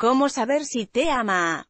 ¿Cómo saber si te ama?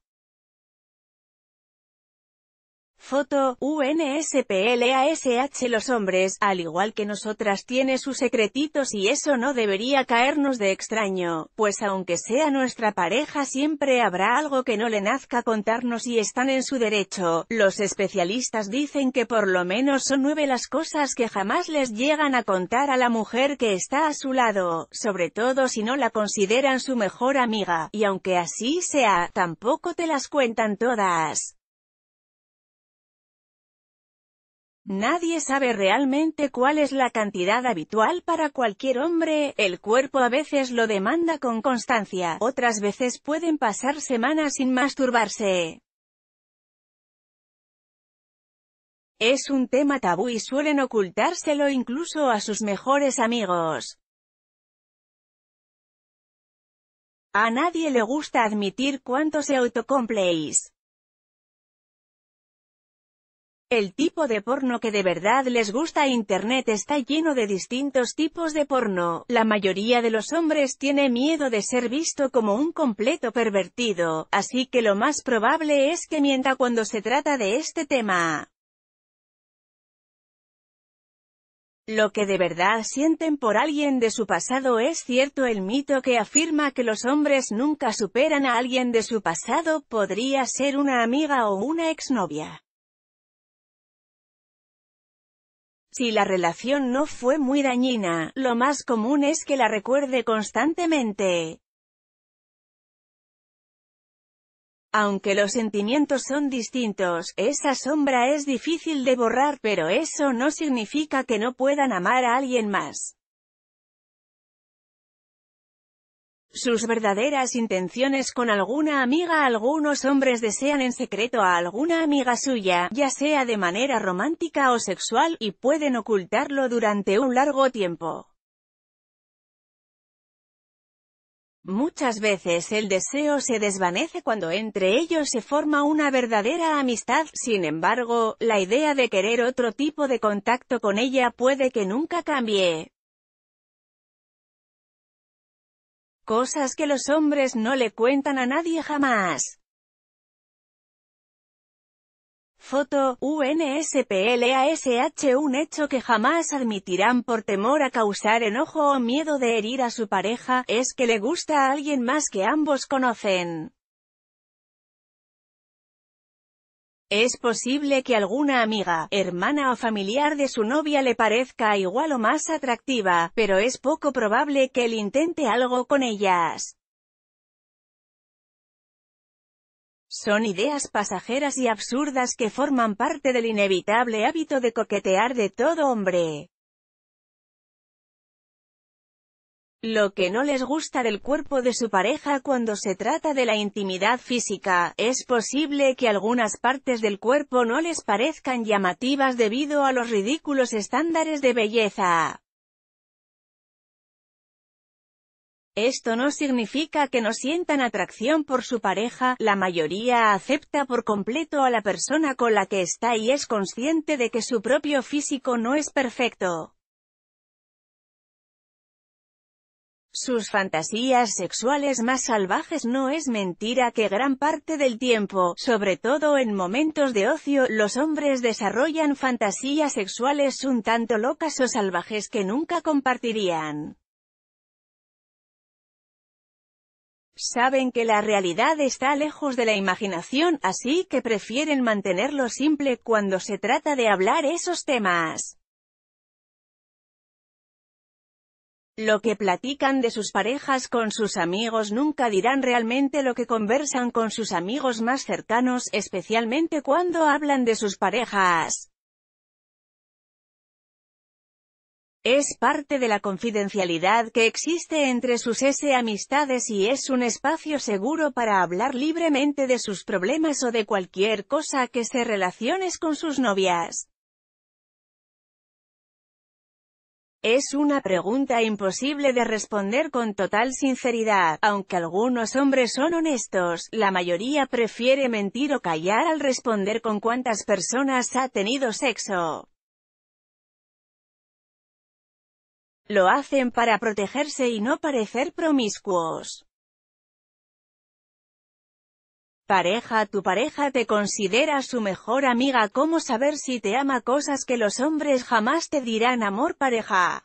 Foto, UNSPLASH Los hombres, al igual que nosotras, tiene sus secretitos y eso no debería caernos de extraño, pues aunque sea nuestra pareja siempre habrá algo que no le nazca contarnos y están en su derecho. Los especialistas dicen que por lo menos son nueve las cosas que jamás les llegan a contar a la mujer que está a su lado, sobre todo si no la consideran su mejor amiga, y aunque así sea, tampoco te las cuentan todas. Nadie sabe realmente cuál es la cantidad habitual para cualquier hombre, el cuerpo a veces lo demanda con constancia, otras veces pueden pasar semanas sin masturbarse. Es un tema tabú y suelen ocultárselo incluso a sus mejores amigos. A nadie le gusta admitir cuánto se autocompleis. El tipo de porno que de verdad les gusta a Internet está lleno de distintos tipos de porno. La mayoría de los hombres tiene miedo de ser visto como un completo pervertido, así que lo más probable es que mienta cuando se trata de este tema. Lo que de verdad sienten por alguien de su pasado es cierto el mito que afirma que los hombres nunca superan a alguien de su pasado podría ser una amiga o una exnovia. Si la relación no fue muy dañina, lo más común es que la recuerde constantemente. Aunque los sentimientos son distintos, esa sombra es difícil de borrar, pero eso no significa que no puedan amar a alguien más. sus verdaderas intenciones con alguna amiga. Algunos hombres desean en secreto a alguna amiga suya, ya sea de manera romántica o sexual, y pueden ocultarlo durante un largo tiempo. Muchas veces el deseo se desvanece cuando entre ellos se forma una verdadera amistad, sin embargo, la idea de querer otro tipo de contacto con ella puede que nunca cambie. Cosas que los hombres no le cuentan a nadie jamás. Foto, UNSPLASH Un hecho que jamás admitirán por temor a causar enojo o miedo de herir a su pareja, es que le gusta a alguien más que ambos conocen. Es posible que alguna amiga, hermana o familiar de su novia le parezca igual o más atractiva, pero es poco probable que él intente algo con ellas. Son ideas pasajeras y absurdas que forman parte del inevitable hábito de coquetear de todo hombre. Lo que no les gusta del cuerpo de su pareja cuando se trata de la intimidad física, es posible que algunas partes del cuerpo no les parezcan llamativas debido a los ridículos estándares de belleza. Esto no significa que no sientan atracción por su pareja, la mayoría acepta por completo a la persona con la que está y es consciente de que su propio físico no es perfecto. sus fantasías sexuales más salvajes no es mentira que gran parte del tiempo, sobre todo en momentos de ocio, los hombres desarrollan fantasías sexuales un tanto locas o salvajes que nunca compartirían. Saben que la realidad está lejos de la imaginación, así que prefieren mantenerlo simple cuando se trata de hablar esos temas. Lo que platican de sus parejas con sus amigos nunca dirán realmente lo que conversan con sus amigos más cercanos, especialmente cuando hablan de sus parejas. Es parte de la confidencialidad que existe entre sus S amistades y es un espacio seguro para hablar libremente de sus problemas o de cualquier cosa que se relaciones con sus novias. Es una pregunta imposible de responder con total sinceridad, aunque algunos hombres son honestos, la mayoría prefiere mentir o callar al responder con cuántas personas ha tenido sexo. Lo hacen para protegerse y no parecer promiscuos. Pareja Tu pareja te considera su mejor amiga ¿Cómo saber si te ama cosas que los hombres jamás te dirán amor pareja?